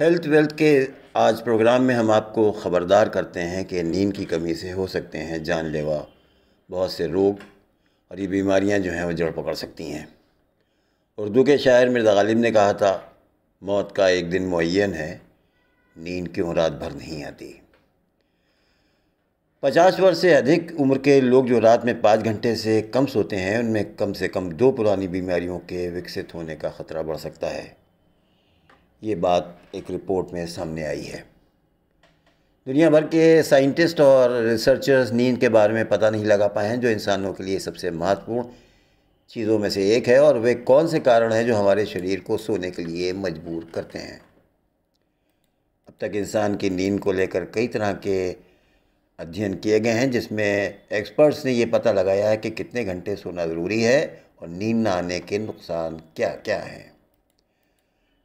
health wealth के आज programme में हम आपको ख़बरदार करते हैं कि नींद की कमी से हो सकते हैं जानलेवा बहुत से रोग और ये बीमारियां जो हैं वो जड़ पकड़ सकती हैं उर्दू के शायर मिर्ज़ा गालिब ने कहा था मौत का एक दिन मुन है नींद क्यों रात भर नहीं आती पचास वर्ष से अधिक उम्र के लोग जो रात में पाँच घंटे से कम सोते हैं उनमें कम से कम दो पुरानी बीमारियों के विकसित होने का ख़तरा बढ़ सकता है ये बात एक रिपोर्ट में सामने आई है दुनिया भर के साइंटिस्ट और रिसर्चर्स नींद के बारे में पता नहीं लगा पाए हैं जो इंसानों के लिए सबसे महत्वपूर्ण चीज़ों में से एक है और वे कौन से कारण हैं जो हमारे शरीर को सोने के लिए मजबूर करते हैं अब तक इंसान की नींद को लेकर कई तरह के अध्ययन किए गए हैं जिसमें एक्सपर्ट्स ने ये पता लगाया है कि कितने घंटे सोना ज़रूरी है और नींद न आने के नुकसान क्या क्या हैं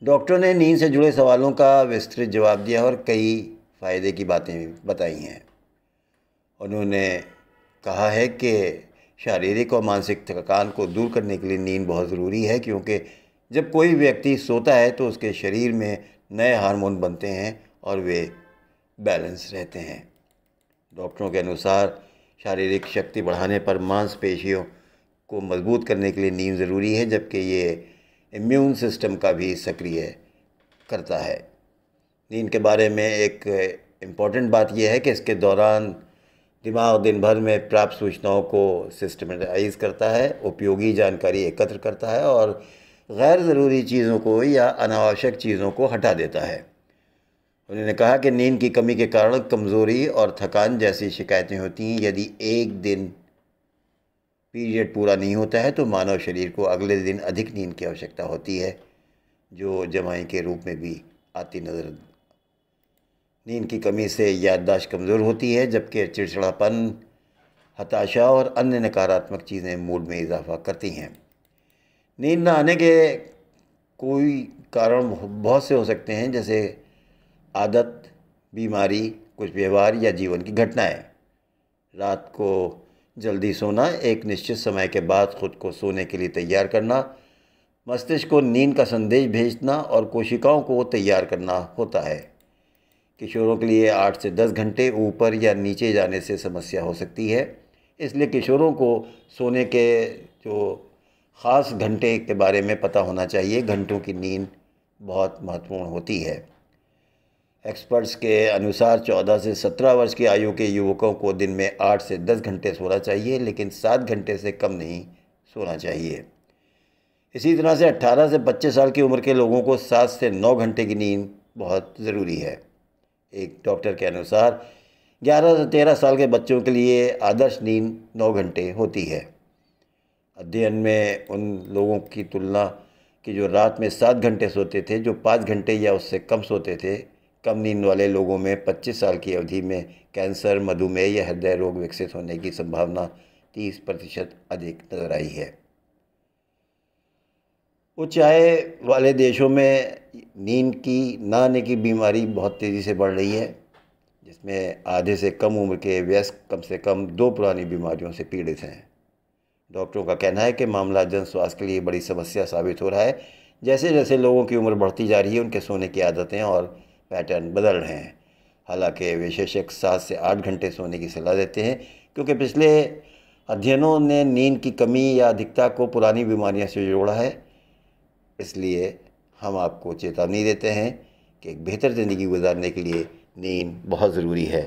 डॉक्टर ने नींद से जुड़े सवालों का विस्तृत जवाब दिया और कई फ़ायदे की बातें भी बताई हैं उन्होंने कहा है कि शारीरिक और मानसिक थकान को दूर करने के लिए नींद बहुत ज़रूरी है क्योंकि जब कोई व्यक्ति सोता है तो उसके शरीर में नए हार्मोन बनते हैं और वे बैलेंस रहते हैं डॉक्टरों के अनुसार शारीरिक शक्ति बढ़ाने पर मांसपेशियों को मजबूत करने के लिए नींद ज़रूरी है जबकि ये इम्यून सिस्टम का भी सक्रिय करता है नींद के बारे में एक इम्पॉर्टेंट बात यह है कि इसके दौरान दिमाग दिन भर में प्राप्त सूचनाओं को सिस्टमेटाइज करता है उपयोगी जानकारी एकत्र करता है और गैर ज़रूरी चीज़ों को या अनावश्यक चीज़ों को हटा देता है उन्होंने कहा कि नींद की कमी के कारण कमज़ोरी और थकान जैसी शिकायतें होती हैं यदि एक दिन पीरियड पूरा नहीं होता है तो मानव शरीर को अगले दिन अधिक नींद की आवश्यकता होती है जो जमाई के रूप में भी आती नज़र नींद की कमी से याददाश्त कमज़ोर होती है जबकि चिड़चिड़ापन हताशा और अन्य नकारात्मक चीज़ें मूड में इजाफा करती हैं नींद न आने के कोई कारण बहुत से हो सकते हैं जैसे आदत बीमारी कुछ व्यवहार या जीवन की घटनाएं रात को जल्दी सोना एक निश्चित समय के बाद खुद को सोने के लिए तैयार करना मस्तिष्क को नींद का संदेश भेजना और कोशिकाओं को तैयार करना होता है किशोरों के लिए आठ से दस घंटे ऊपर या नीचे जाने से समस्या हो सकती है इसलिए किशोरों को सोने के जो ख़ास घंटे के बारे में पता होना चाहिए घंटों की नींद बहुत महत्वपूर्ण होती है एक्सपर्ट्स के अनुसार 14 से 17 वर्ष की आयु के युवकों को दिन में 8 से 10 घंटे सोना चाहिए लेकिन 7 घंटे से कम नहीं सोना चाहिए इसी तरह से 18 से 25 साल की उम्र के लोगों को 7 से 9 घंटे की नींद बहुत ज़रूरी है एक डॉक्टर के अनुसार 11 से 13 साल के बच्चों के लिए आदर्श नींद 9 घंटे होती है अध्ययन में उन लोगों की तुलना कि जो रात में सात घंटे सोते थे जो पाँच घंटे या उससे कम सोते थे कम नींद वाले लोगों में 25 साल की अवधि में कैंसर मधुमेह या हृदय रोग विकसित होने की संभावना 30 प्रतिशत अधिक नजर आई है उच्च आय वाले देशों में नींद की ना आने की बीमारी बहुत तेज़ी से बढ़ रही है जिसमें आधे से कम उम्र के व्यस्क कम से कम दो पुरानी बीमारियों से पीड़ित हैं डॉक्टरों का कहना है कि मामला जन स्वास्थ्य के लिए बड़ी समस्या साबित हो रहा है जैसे जैसे लोगों की उम्र बढ़ती जा रही है उनके सोने की आदतें और पैटर्न बदल रहे हैं हालांकि विशेषज्ञ सात से आठ घंटे सोने की सलाह देते हैं क्योंकि पिछले अध्ययनों ने नींद की कमी या अधिकता को पुरानी बीमारियों से जोड़ा है इसलिए हम आपको चेतावनी देते हैं कि एक बेहतर ज़िंदगी गुजारने के लिए नींद बहुत ज़रूरी है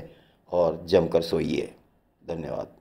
और जमकर सोइए धन्यवाद